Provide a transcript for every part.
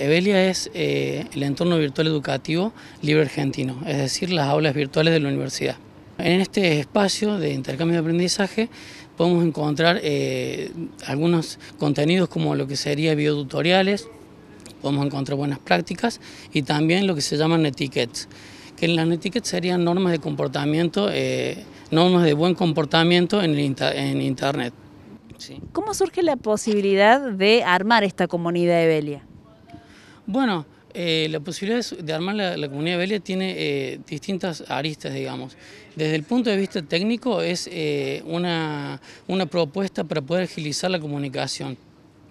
Evelia es eh, el entorno virtual educativo libre argentino, es decir, las aulas virtuales de la universidad. En este espacio de intercambio de aprendizaje podemos encontrar eh, algunos contenidos como lo que sería videotutoriales, podemos encontrar buenas prácticas y también lo que se llaman netiquets, que en las etiquettes serían normas de comportamiento, eh, normas de buen comportamiento en, el Internet. ¿Cómo surge la posibilidad de armar esta comunidad de bueno, eh, la posibilidad de armar la, Comunidad comunidad Belia tiene eh, distintas aristas, digamos. Desde el punto de vista técnico es eh, una, propuesta para poder agilizar la comunicación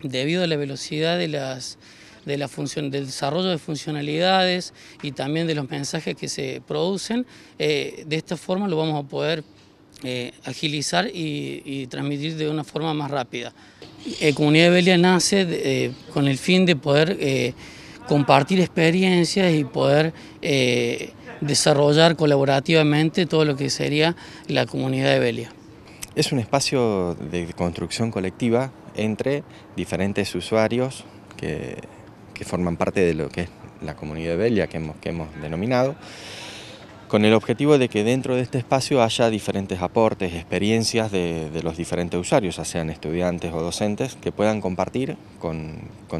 debido a la velocidad de las, de la función, del desarrollo de funcionalidades y también de los mensajes que se producen, de esta forma lo vamos a poder agilizar y, transmitir de una forma más rápida. Eh, Comunidad de Belia nace con el fin de poder compartir experiencias y poder eh, desarrollar colaborativamente todo lo que sería la comunidad de Belia. Es un espacio de construcción colectiva entre diferentes usuarios que, forman parte de lo que es la comunidad de Belia que que hemos denominado con el objetivo de que dentro de este espacio haya diferentes aportes, experiencias de, los diferentes usuarios, ya sean estudiantes o docentes, que puedan compartir con,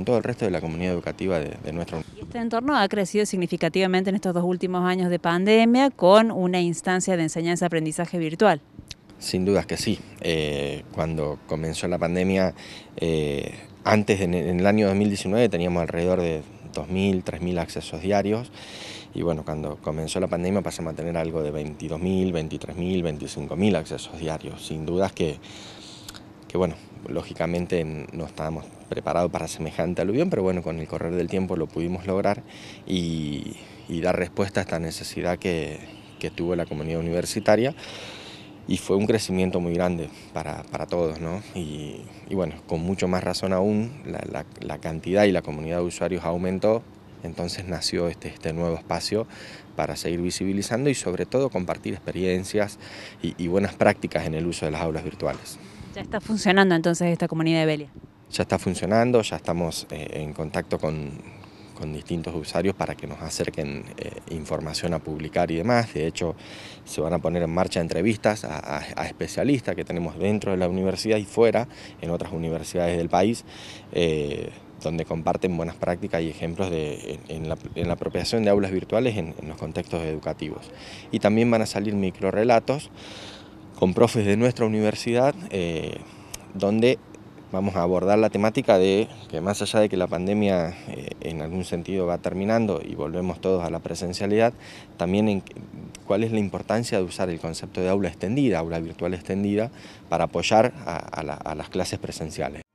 todo el resto de la comunidad educativa de, nuestro... Este entorno ha crecido significativamente en estos dos últimos años de pandemia con una instancia de enseñanza-aprendizaje virtual. Sin dudas que sí. Eh, cuando comenzó la pandemia, eh, antes en, el año 2019 teníamos alrededor de 2.000, 3.000 accesos diarios. Y bueno, cuando comenzó la pandemia pasamos a tener algo de 22.000, 23.000, 25.000 accesos diarios. Sin dudas que, que bueno, lógicamente no estábamos preparados para semejante aluvión, pero bueno, con el correr del tiempo lo pudimos lograr y, dar respuesta a esta necesidad que, que tuvo la comunidad universitaria y fue un crecimiento muy grande para, para todos, ¿no? Y, y, bueno, con mucho más razón aún, la, la, cantidad y la comunidad de usuarios aumentó, entonces nació este, este nuevo espacio para seguir visibilizando y sobre todo compartir experiencias y, buenas prácticas en el uso de las aulas virtuales. Ya está funcionando entonces esta comunidad de Belia. Ya está funcionando, ya estamos eh, en contacto con, con distintos usuarios para que nos acerquen eh, información a publicar y demás. De hecho, se van a poner en marcha entrevistas a, especialistas que tenemos dentro de la universidad y fuera, en otras universidades del país, eh, donde comparten buenas prácticas y ejemplos en, la, apropiación de aulas virtuales en, los contextos educativos. Y también van a salir microrelatos con profes de nuestra universidad, eh, donde vamos a abordar la temática de que más allá de que la pandemia eh, en algún sentido va terminando y volvemos todos a la presencialidad, también cuál es la importancia de usar el concepto de aula extendida, aula virtual extendida, para apoyar a las clases presenciales.